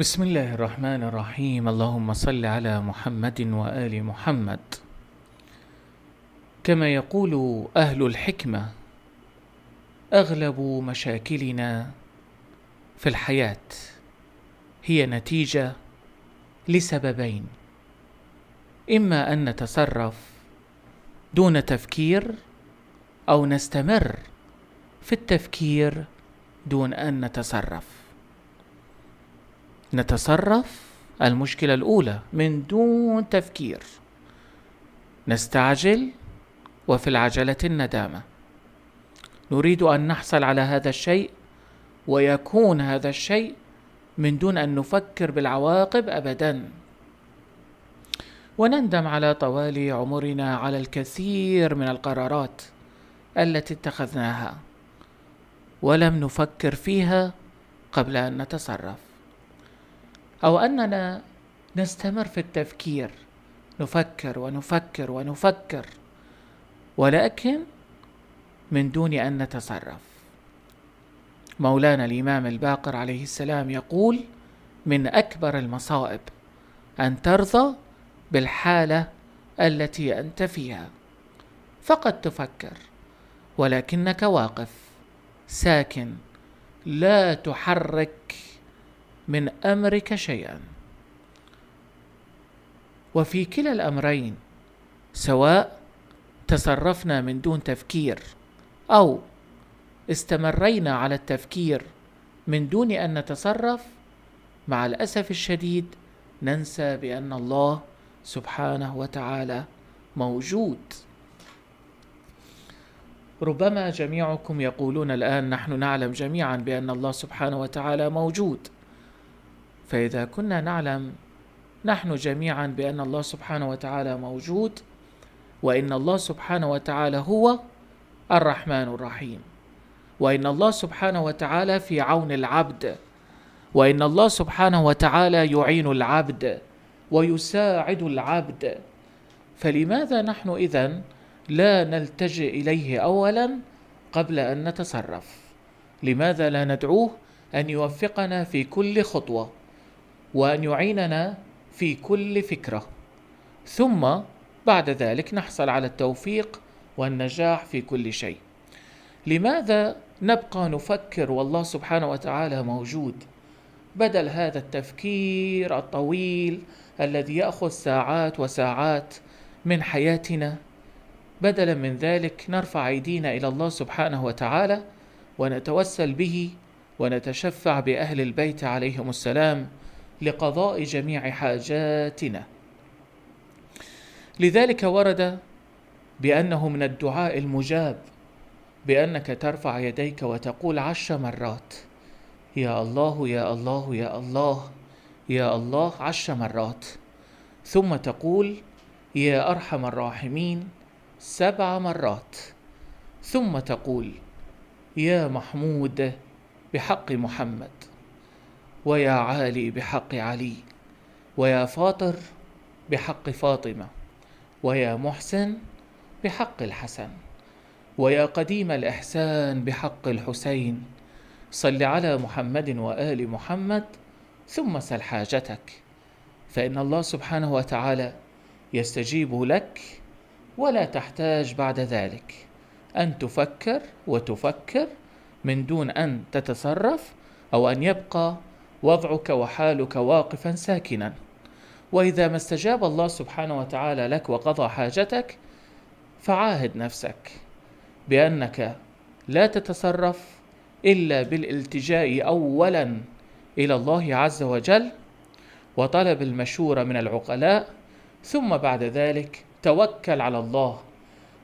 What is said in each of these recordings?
بسم الله الرحمن الرحيم اللهم صل على محمد وآل محمد كما يقول أهل الحكمة أغلب مشاكلنا في الحياة هي نتيجة لسببين إما أن نتصرف دون تفكير أو نستمر في التفكير دون أن نتصرف نتصرف المشكلة الأولى من دون تفكير نستعجل وفي العجلة الندامة نريد أن نحصل على هذا الشيء ويكون هذا الشيء من دون أن نفكر بالعواقب أبدا ونندم على طوال عمرنا على الكثير من القرارات التي اتخذناها ولم نفكر فيها قبل أن نتصرف أو أننا نستمر في التفكير نفكر ونفكر ونفكر ولكن من دون أن نتصرف مولانا الإمام الباقر عليه السلام يقول من أكبر المصائب أن ترضى بالحالة التي أنت فيها فقد تفكر ولكنك واقف ساكن لا تحرك من امرك شيئا وفي كلا الامرين سواء تصرفنا من دون تفكير او استمرينا على التفكير من دون ان نتصرف مع الاسف الشديد ننسى بان الله سبحانه وتعالى موجود ربما جميعكم يقولون الان نحن نعلم جميعا بان الله سبحانه وتعالى موجود فإذا كنا نعلم نحن جميعا بأن الله سبحانه وتعالى موجود وإن الله سبحانه وتعالى هو الرحمن الرحيم وإن الله سبحانه وتعالى في عون العبد وإن الله سبحانه وتعالى يعين العبد ويساعد العبد فلماذا نحن إذا لا نلتجئ إليه أولا قبل أن نتصرف لماذا لا ندعوه أن يوفقنا في كل خطوة وأن يعيننا في كل فكرة ثم بعد ذلك نحصل على التوفيق والنجاح في كل شيء لماذا نبقى نفكر والله سبحانه وتعالى موجود بدل هذا التفكير الطويل الذي ياخذ ساعات وساعات من حياتنا بدلا من ذلك نرفع ايدينا الى الله سبحانه وتعالى ونتوسل به ونتشفع باهل البيت عليهم السلام لقضاء جميع حاجاتنا لذلك ورد بانه من الدعاء المجاب بانك ترفع يديك وتقول عشر مرات يا الله يا الله يا الله يا الله عشر مرات ثم تقول يا ارحم الراحمين سبع مرات ثم تقول يا محمود بحق محمد ويا عالي بحق علي ويا فاطر بحق فاطمه ويا محسن بحق الحسن ويا قديم الاحسان بحق الحسين صل على محمد وال محمد ثم سل حاجتك فان الله سبحانه وتعالى يستجيب لك ولا تحتاج بعد ذلك ان تفكر وتفكر من دون ان تتصرف او ان يبقى وضعك وحالك واقفا ساكنا واذا ما استجاب الله سبحانه وتعالى لك وقضى حاجتك فعاهد نفسك بانك لا تتصرف الا بالالتجاء اولا الى الله عز وجل وطلب المشوره من العقلاء ثم بعد ذلك توكل على الله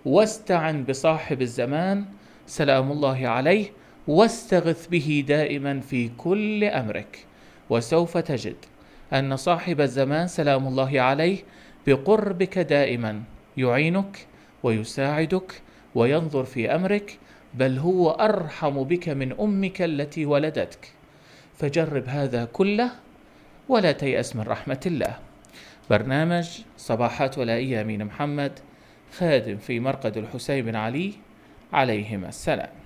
واستعن بصاحب الزمان سلام الله عليه واستغث به دائما في كل امرك وسوف تجد ان صاحب الزمان سلام الله عليه بقربك دائما يعينك ويساعدك وينظر في امرك بل هو ارحم بك من امك التي ولدتك فجرب هذا كله ولا تياس من رحمه الله برنامج صباحات ولائيه امين محمد خادم في مرقد الحسين بن علي عليهما السلام